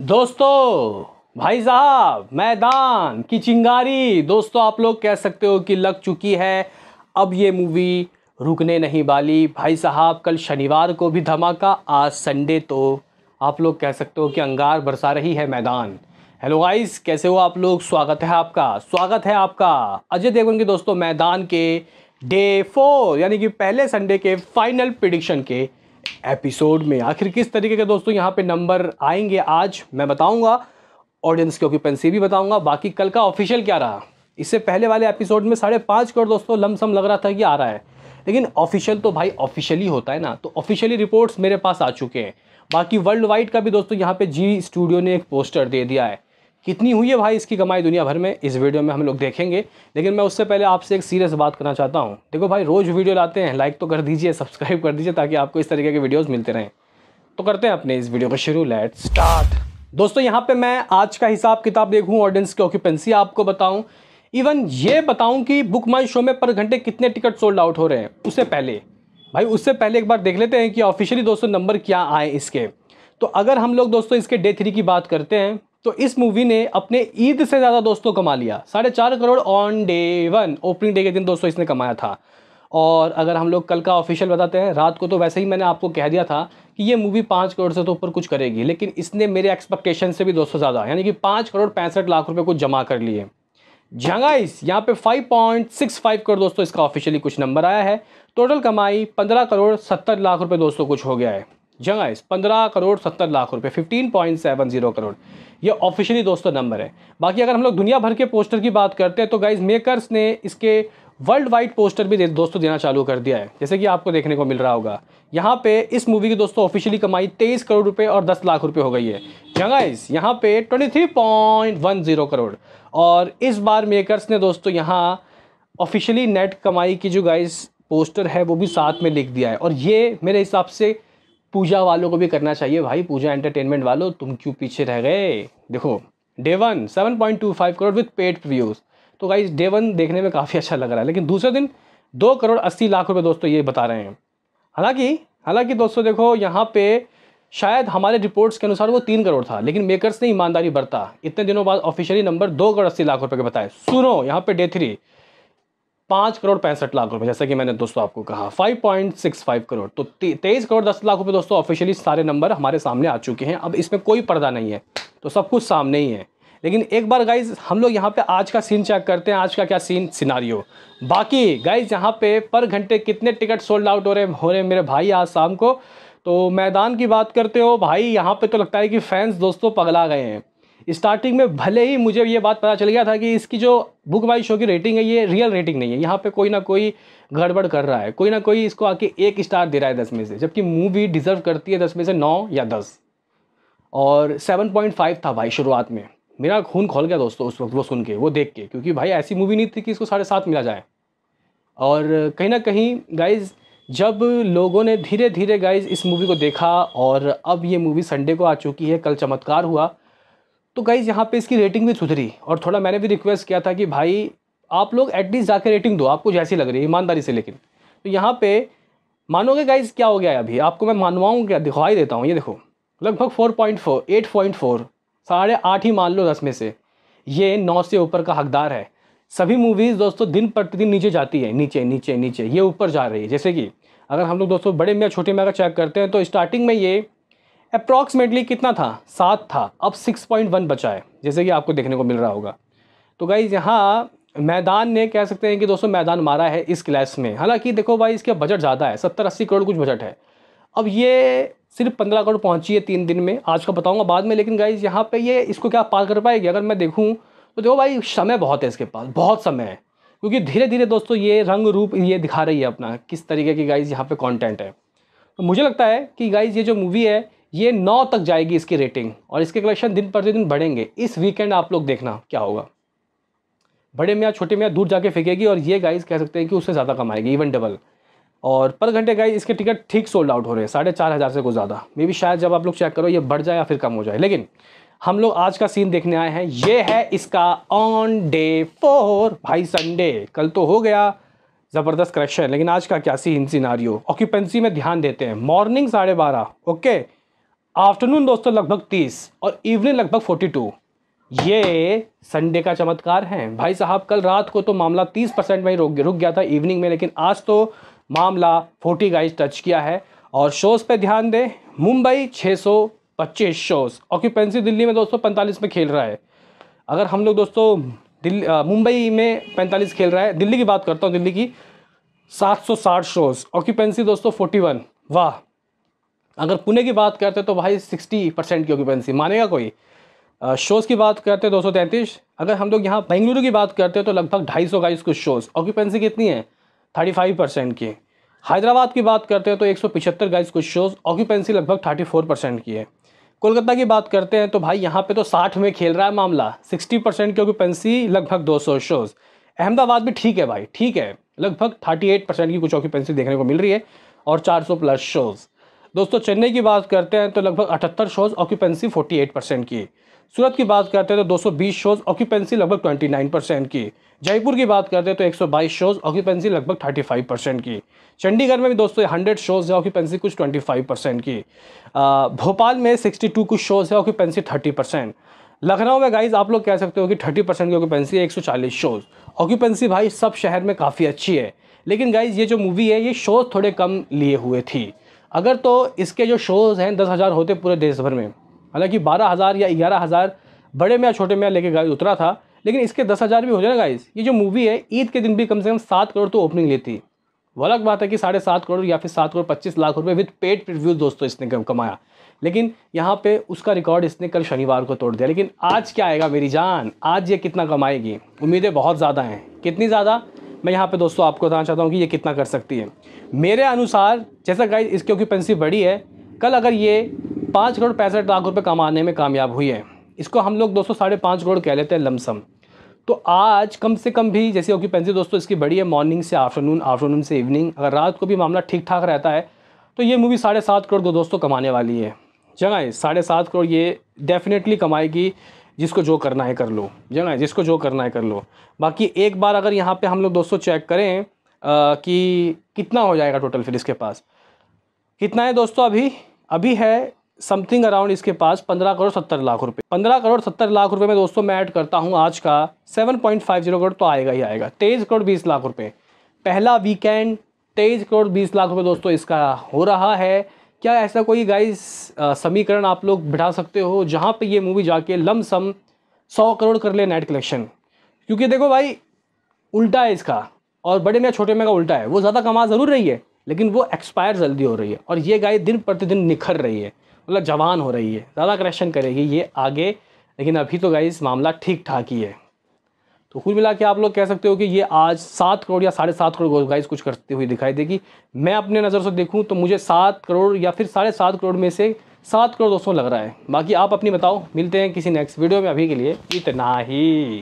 दोस्तों भाई साहब मैदान की चिंगारी दोस्तों आप लोग कह सकते हो कि लग चुकी है अब ये मूवी रुकने नहीं वाली भाई साहब कल शनिवार को भी धमाका आज संडे तो आप लोग कह सकते हो कि अंगार बरसा रही है मैदान हेलो गाइस कैसे हो आप लोग स्वागत है आपका स्वागत है आपका अजय देवगन के दोस्तों मैदान के डे फोर यानी कि पहले संडे के फाइनल प्रिडिक्शन के एपिसोड में आखिर किस तरीके के दोस्तों यहाँ पे नंबर आएंगे आज मैं बताऊँगा ऑडियंस की ऑक्यूपेंसी भी बताऊँगा बाकी कल का ऑफिशियल क्या रहा इससे पहले वाले एपिसोड में साढ़े पाँच करोड़ दोस्तों लमसम लग रहा था कि आ रहा है लेकिन ऑफिशियल तो भाई ऑफिशियली होता है ना तो ऑफिशियली रिपोर्ट्स मेरे पास आ चुके हैं बाकी वर्ल्ड वाइड का भी दोस्तों यहाँ पे जी स्टूडियो ने एक पोस्टर दे दिया है कितनी हुई है भाई इसकी कमाई दुनिया भर में इस वीडियो में हम लोग देखेंगे लेकिन मैं उससे पहले आपसे एक सीरियस बात करना चाहता हूँ देखो भाई रोज़ वीडियो लाते हैं लाइक तो कर दीजिए सब्सक्राइब कर दीजिए ताकि आपको इस तरीके के वीडियोज़ मिलते रहें तो करते हैं अपने इस वीडियो को शुरू लेट स्टार्ट दोस्तों यहाँ पर मैं आज का हिसाब किताब देखूँ ऑडियंस की ऑक्यूपेंसी आपको बताऊँ इवन ये बताऊँ कि बुक माई शो में पर घंटे कितने टिकट सोल्ड आउट हो रहे हैं उससे पहले भाई उससे पहले एक बार देख लेते हैं कि ऑफिशियली दोस्तों नंबर क्या आए इसके तो अगर हम लोग दोस्तों इसके डे थ्री की बात करते हैं तो इस मूवी ने अपने ईद से ज़्यादा दोस्तों कमा लिया साढ़े चार crore on day one opening day के दिन दोस्तों इसने कमाया था और अगर हम लोग कल का ऑफिशियल बताते हैं रात को तो वैसे ही मैंने आपको कह दिया था कि ये मूवी पाँच करोड़ से तो ऊपर कुछ करेगी लेकिन इसने मेरे एक्सपेक्टेशन से भी दोस्तों ज़्यादा यानी कि पाँच करोड़ पैंसठ लाख रुपये को जमा कर लिए जंगाइस यहाँ पे 5.65 करोड़ दोस्तों इसका ऑफिशियली कुछ नंबर आया है टोटल कमाई 15 करोड़ 70 लाख रुपए दोस्तों कुछ हो गया है जगह पंद्रह करोड़ सत्तर लाख रुपए fifteen point seven zero crore ये ऑफिशियली दोस्तों नंबर है बाकी अगर हम लोग दुनिया भर के पोस्टर की बात करते हैं तो गाइज मेकर्स ने इसके वर्ल्ड वाइड पोस्टर भी दोस्तों देना चालू कर दिया है जैसे कि आपको देखने को मिल रहा होगा यहाँ पे इस मूवी की दोस्तों ऑफिशियली कमाई तेईस करोड़ रुपए और दस लाख रुपए हो गई है जगाइज यहाँ पे twenty three point one zero crore और इस बार मेकर्स ने दोस्तों यहाँ ऑफिशियली नेट कमाई की जो गाइज पोस्टर है वो भी साथ में लिख दिया है और ये मेरे हिसाब से पूजा वालों को भी करना चाहिए भाई पूजा एंटरटेनमेंट वालों तुम क्यों पीछे रह गए देखो day one seven point two five crore with paid views तो गाइज डे वन देखने में काफ़ी अच्छा लग रहा है लेकिन दूसरे दिन दो करोड़ अस्सी लाख रुपये दोस्तों ये बता रहे हैं हालांकि हालांकि दोस्तों देखो यहाँ पे शायद हमारे रिपोर्ट्स के अनुसार वो तीन करोड़ था लेकिन मेकर्स ने ईमानदारी बरता इतने दिनों बाद ऑफिशियली नंबर दो करोड़ अस्सी लाख रुपये के बताए सुनो यहाँ पे डे थ्री पाँच करोड़ पैंसठ लाख रुपए जैसा कि मैंने दोस्तों आपको कहा five point six five crore तो तेईस करोड़ दस लाख रुपए दोस्तों ऑफिशियली सारे नंबर हमारे सामने आ चुके हैं अब इसमें कोई पर्दा नहीं है तो सब कुछ सामने ही है लेकिन एक बार गाइज हम लोग यहाँ पे आज का सीन चेक करते हैं आज का क्या सीन सिनारियो बाकी गाइज यहाँ पे पर घंटे कितने टिकट सोल्ड आउट हो रहे हो रहे मेरे भाई आज शाम को तो मैदान की बात करते हो भाई यहाँ पे तो लगता है कि फैंस दोस्तों पगला गए हैं स्टार्टिंग में भले ही मुझे ये बात पता चल गया था कि इसकी जो बुक माई शो की रेटिंग है ये रियल रेटिंग नहीं है यहाँ पे कोई ना कोई गड़बड़ कर रहा है कोई ना कोई इसको आके एक स्टार दे रहा है दस में से जबकि मूवी डिज़र्व करती है दस में से नौ या दस और सेवन पॉइंट फाइव था भाई शुरुआत में मेरा खून खोल गया दोस्तों उस वक्त वो सुन के वो देख के क्योंकि भाई ऐसी मूवी नहीं थी कि इसको साढ़े सात मिला जाए और कहीं ना कहीं गाइज़ जब लोगों ने धीरे धीरे गाइज इस मूवी को देखा और अब ये मूवी संडे को आ चुकी है कल चमत्कार हुआ तो गाइज़ यहाँ पे इसकी रेटिंग भी सुधरी और थोड़ा मैंने भी रिक्वेस्ट किया था कि भाई आप लोग एटलीस्ट जाके रेटिंग दो आपको जैसी लग रही है ईमानदारी से लेकिन तो यहाँ पे मानोगे गाइज क्या हो गया है अभी आपको मैं मानवाऊँ क्या दिखाई देता हूँ ये देखो लगभग four point four eight point four साढ़े आठ ही मान लो दस में से ये नौ से ऊपर का हकदार है सभी मूवीज़ दोस्तों दिन प्रतिदिन नीचे जाती है नीचे नीचे नीचे ये ऊपर जा रही है जैसे कि अगर हम लोग दोस्तों बड़े में या छोटे में अगर चेक करते हैं तो स्टार्टिंग में ये अप्रॉक्सीमेटली कितना था सात था अब सिक्स पॉइंट वन बचा है जैसे कि आपको देखने को मिल रहा होगा तो गाइज यहाँ मैदान ने कह सकते हैं कि दोस्तों मैदान मारा है इस क्लास में हालांकि देखो भाई इसका बजट ज़्यादा है सत्तर अस्सी करोड़ कुछ बजट है अब ये सिर्फ पंद्रह करोड़ पहुँची है तीन दिन में आज का बताऊँगा बाद में लेकिन गाइज यहाँ पर ये इसको क्या पार कर पाएगी अगर मैं देखूँ तो देखो भाई समय बहुत है इसके पास बहुत समय है क्योंकि धीरे धीरे दोस्तों ये रंग रूप ये दिखा रही है अपना किस तरीके की गाइज यहाँ पे कंटेंट है तो मुझे लगता है कि गाइज ये जो मूवी है ये नौ तक जाएगी इसकी रेटिंग और इसके कलेक्शन दिन प्रतिदिन बढ़ेंगे इस वीकेंड आप लोग देखना क्या होगा बड़े मियाँ छोटे मियाँ दूर जाके फेंकेगी और ये गाइस कह सकते हैं कि उससे ज़्यादा कमाएगी इवन डबल और पर घंटे गाइस इसके टिकट ठीक सोल्ड आउट हो रहे हैं साढ़े चार हज़ार से कुछ ज़्यादा मे बी शायद जब आप लोग चेक करो ये बढ़ जाए या फिर कम हो जाए लेकिन हम लोग आज का सीन देखने आए हैं ये है इसका ऑन डे फोर भाई संडे कल तो हो गया ज़बरदस्त करेक्शन लेकिन आज का क्या सीन सिनारियो ऑक्यूपेंसी में ध्यान देते हैं मॉर्निंग साढ़े बारह ओके आफ्टरनून दोस्तों लगभग तीस और इवनिंग लगभग फोर्टी टू ये संडे का चमत्कार है भाई साहब कल रात को तो मामला तीस परसेंट में रुक रुक गया था इवनिंग में लेकिन आज तो मामला फोर्टी गाइज टच किया है और शोज़ पे ध्यान दें मुंबई 625 शोज़ ऑक्यूपेंसी दिल्ली में दोस्तों 45 में खेल रहा है अगर हम लोग दोस्तों दिल्ली मुंबई में पैंतालीस खेल रहा है दिल्ली की बात करता हूँ दिल्ली की सात शोज़ ऑक्यूपेंसी दोस्तों फोर्टी वाह अगर पुणे की बात करते तो भाई सिक्सटी परसेंट की ऑक्यूपेंसी मानेगा कोई शोज़ की बात करते दो सौ तैंतीस अगर हम लोग यहाँ बेंगलुरु की बात करते तो लगभग ढाई सौ गाइस कुछ शोज़ ऑक्यूपेंसी कितनी है थर्टी फाइव परसेंट की हैदराबाद की बात करते हैं तो एक सौ पिछहत्तर गाइस कुछ शोज़ ऑक्यूपेंसी लगभग थर्टी फोर परसेंट की है कोलकाता की बात करते हैं तो भाई यहाँ पर तो साठ में खेल रहा है मामला सिक्सटी परसेंट की ऑक्यूपेंसी लगभग दो सौ शोज़ अहमदाबाद भी ठीक है भाई ठीक है लगभग थर्टी एट परसेंट की कुछ ऑक्यूपेंसी देखने को मिल रही है और चार सौ प्लस शोज़ दोस्तों चेन्नई की बात करते हैं तो लगभग अठहत्तर शोज़ ऑक्यूपेंसी 48 परसेंट की सूरत की बात करते हैं तो 220 शोज़ ऑक्यूपेंसी लगभग 29 परसेंट की जयपुर की बात करते हैं तो 122 शोज़ ऑक्यूपेंसी लगभग 35 परसेंट की चंडीगढ़ में भी दोस्तों 100 शोज़ है ऑक्यूपेंसी कुछ 25 परसेंट की भोपाल में 62 कुछ शोज़ है ऑक्यूपेंसी 30 परसेंट लखनऊ में गाइज आप लोग कह सकते हो कि 30 परसेंट की ऑक्यूपेंसी है एक शोज़ ऑक्यूपेंसी भाई सब शहर में काफ़ी अच्छी है लेकिन गाइज़ ये जो मूवी है ये शोज़ थोड़े कम लिए हुए थी अगर तो इसके जो शोज़ हैं दस हज़ार होते पूरे देश भर में हालांकि बारह हज़ार या ग्यारह हज़ार बड़े में या छोटे में लेके गाय उतरा था लेकिन इसके दस हज़ार भी हो जाए ना गाइस ये जो मूवी है ईद के दिन भी कम से कम सात करोड़ तो ओपनिंग लेती अलग बात है कि साढ़े सात करोड़ या फिर सात करोड़ पच्चीस लाख रुपये विथ पेड रिव्यूज दोस्तों इसने कमाया लेकिन यहाँ पे उसका रिकॉर्ड इसने कल शनिवार को तोड़ दिया लेकिन आज क्या आएगा मेरी जान आज ये कितना कमाएगी उम्मीदें बहुत ज़्यादा हैं कितनी ज़्यादा मैं यहाँ पे दोस्तों आपको बताना चाहता हूँ कि ये कितना कर सकती है मेरे अनुसार जैसा गाइज इसकी ऑक्यूपेंसी बड़ी है कल अगर ये पाँच करोड़ पैंसठ लाख रुपये कमाने में कामयाब हुई है इसको हम लोग दोस्तों साढ़े पाँच करोड़ कह लेते हैं लमसम तो आज कम से कम भी जैसे ऑक्यूपेंसी दोस्तों इसकी बड़ी है मॉर्निंग से आफ्टरनून आफ्टरनून से इवनिंग अगर रात को भी मामला ठीक ठाक रहता है तो ये मूवी साढ़े सात करोड़ दो दोस्तों कमाने वाली है जगह साढ़े सात करोड़ ये डेफिनेटली कमाएगी जिसको जो करना है कर लो है जिसको जो करना है कर लो बाकी एक बार अगर यहाँ पे हम लोग दोस्तों चेक करें आ, कि कितना हो जाएगा टोटल फिर इसके पास कितना है दोस्तों अभी अभी है समथिंग अराउंड इसके पास पंद्रह करोड़ सत्तर लाख रुपए पंद्रह करोड़ सत्तर लाख रुपए में दोस्तों मैं ऐड करता हूँ आज का seven point five zero crore तो आएगा ही आएगा तेईस करोड़ बीस लाख रुपये पहला वीकेंड तेईस करोड़ बीस लाख रुपये दोस्तों इसका हो रहा है क्या ऐसा कोई गाइस समीकरण आप लोग बिठा सकते हो जहाँ पे ये मूवी जाके लम सम सौ करोड़ कर ले नेट कलेक्शन क्योंकि देखो भाई उल्टा है इसका और बड़े में छोटे में का उल्टा है वो ज़्यादा कमा ज़रूर रही है लेकिन वो एक्सपायर जल्दी हो रही है और ये गाय दिन प्रतिदिन निखर रही है मतलब जवान हो रही है ज़्यादा कलेक्शन करेगी ये आगे लेकिन अभी तो गाइस मामला ठीक ठाक ही है तो कुल मिला के आप लोग कह सकते हो कि ये आज सात करोड़ या साढ़े सात करोड़ गाइस कुछ करते हुए दिखाई देगी मैं अपने नज़र से देखूँ तो मुझे सात करोड़ या फिर साढ़े सात करोड़ में से सात करोड़ दोस्तों लग रहा है बाकी आप अपनी बताओ मिलते हैं किसी नेक्स्ट वीडियो में अभी के लिए इतना ही